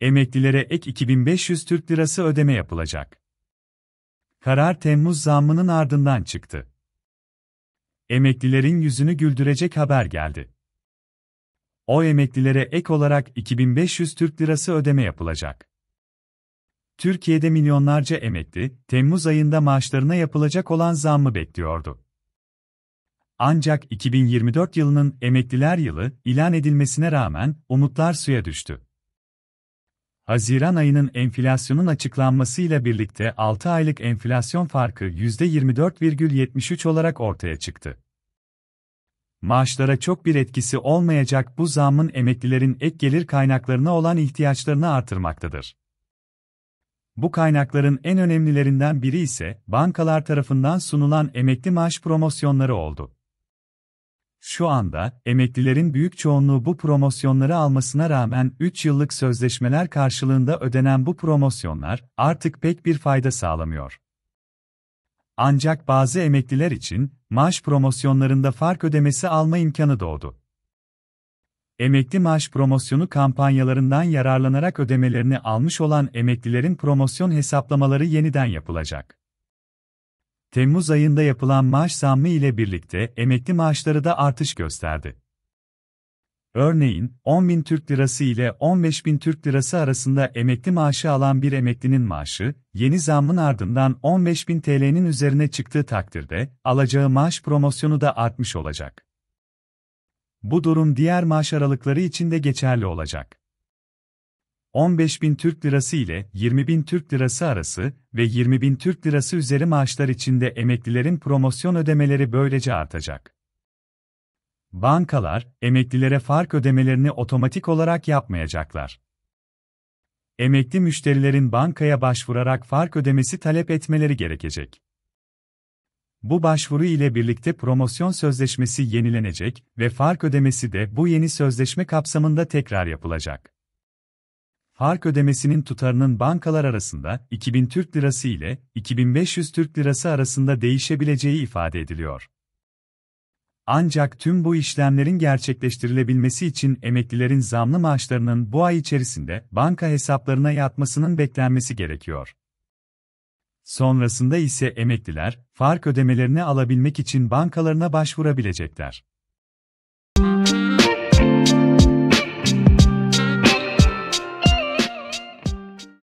Emeklilere ek 2500 Türk Lirası ödeme yapılacak. Karar Temmuz zammının ardından çıktı. Emeklilerin yüzünü güldürecek haber geldi. O emeklilere ek olarak 2500 Türk Lirası ödeme yapılacak. Türkiye'de milyonlarca emekli, Temmuz ayında maaşlarına yapılacak olan zammı bekliyordu. Ancak 2024 yılının emekliler yılı ilan edilmesine rağmen umutlar suya düştü. Haziran ayının enflasyonun açıklanmasıyla birlikte 6 aylık enflasyon farkı %24,73 olarak ortaya çıktı. Maaşlara çok bir etkisi olmayacak bu zamın emeklilerin ek gelir kaynaklarına olan ihtiyaçlarını artırmaktadır. Bu kaynakların en önemlilerinden biri ise bankalar tarafından sunulan emekli maaş promosyonları oldu. Şu anda, emeklilerin büyük çoğunluğu bu promosyonları almasına rağmen 3 yıllık sözleşmeler karşılığında ödenen bu promosyonlar artık pek bir fayda sağlamıyor. Ancak bazı emekliler için maaş promosyonlarında fark ödemesi alma imkanı doğdu. Emekli maaş promosyonu kampanyalarından yararlanarak ödemelerini almış olan emeklilerin promosyon hesaplamaları yeniden yapılacak. Temmuz ayında yapılan maaş zammı ile birlikte emekli maaşları da artış gösterdi. Örneğin, 10 bin Türk Lirası ile 15 bin Türk Lirası arasında emekli maaşı alan bir emeklinin maaşı, yeni zammın ardından 15 bin TL'nin üzerine çıktığı takdirde, alacağı maaş promosyonu da artmış olacak. Bu durum diğer maaş aralıkları için de geçerli olacak. 15 bin Türk lirası ile 20 bin Türk lirası arası ve 20 bin Türk lirası üzeri maaşlar içinde emeklilerin promosyon ödemeleri böylece artacak. Bankalar, emeklilere fark ödemelerini otomatik olarak yapmayacaklar. Emekli müşterilerin bankaya başvurarak fark ödemesi talep etmeleri gerekecek. Bu başvuru ile birlikte promosyon sözleşmesi yenilenecek ve fark ödemesi de bu yeni sözleşme kapsamında tekrar yapılacak. Fark ödemesinin tutarının bankalar arasında 2000 Türk Lirası ile 2500 Türk Lirası arasında değişebileceği ifade ediliyor. Ancak tüm bu işlemlerin gerçekleştirilebilmesi için emeklilerin zamlı maaşlarının bu ay içerisinde banka hesaplarına yatmasının beklenmesi gerekiyor. Sonrasında ise emekliler fark ödemelerini alabilmek için bankalarına başvurabilecekler.